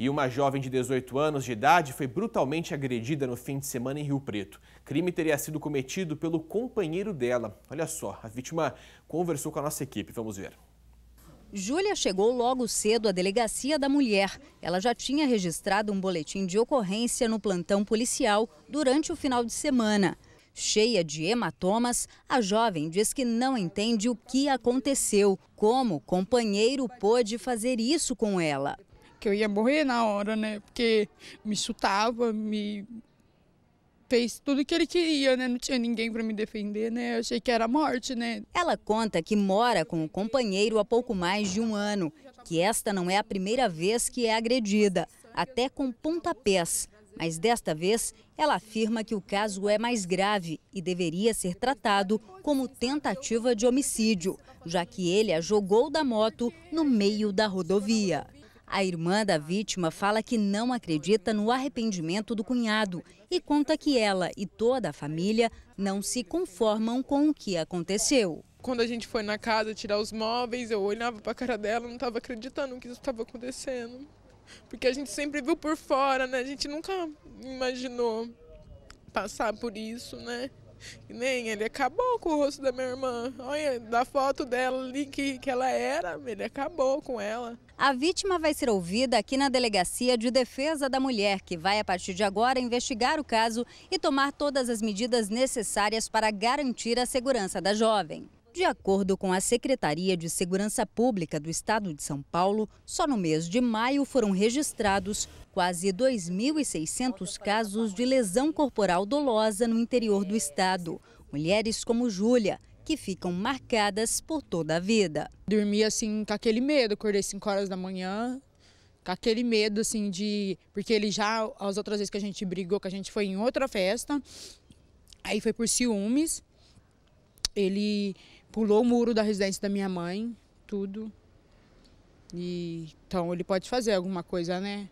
E uma jovem de 18 anos de idade foi brutalmente agredida no fim de semana em Rio Preto. crime teria sido cometido pelo companheiro dela. Olha só, a vítima conversou com a nossa equipe. Vamos ver. Júlia chegou logo cedo à delegacia da mulher. Ela já tinha registrado um boletim de ocorrência no plantão policial durante o final de semana. Cheia de hematomas, a jovem diz que não entende o que aconteceu, como o companheiro pôde fazer isso com ela que eu ia morrer na hora, né? Porque me chutava, me fez tudo que ele queria, né? Não tinha ninguém para me defender, né? Eu achei que era morte, né? Ela conta que mora com o companheiro há pouco mais de um ano, que esta não é a primeira vez que é agredida, até com pontapés. Mas desta vez, ela afirma que o caso é mais grave e deveria ser tratado como tentativa de homicídio, já que ele a jogou da moto no meio da rodovia. A irmã da vítima fala que não acredita no arrependimento do cunhado e conta que ela e toda a família não se conformam com o que aconteceu. Quando a gente foi na casa tirar os móveis, eu olhava para a cara dela, não estava acreditando que isso estava acontecendo. Porque a gente sempre viu por fora, né? A gente nunca imaginou passar por isso, né? Que nem ele acabou com o rosto da minha irmã. Olha, da foto dela ali que, que ela era, ele acabou com ela. A vítima vai ser ouvida aqui na Delegacia de Defesa da Mulher, que vai a partir de agora investigar o caso e tomar todas as medidas necessárias para garantir a segurança da jovem. De acordo com a Secretaria de Segurança Pública do Estado de São Paulo, só no mês de maio foram registrados quase 2.600 casos de lesão corporal dolosa no interior do estado. Mulheres como Júlia, que ficam marcadas por toda a vida. Dormi assim com aquele medo, acordei 5 horas da manhã, com aquele medo assim de. Porque ele já, as outras vezes que a gente brigou, que a gente foi em outra festa, aí foi por ciúmes. Ele Pulou o muro da residência da minha mãe, tudo. E, então ele pode fazer alguma coisa, né?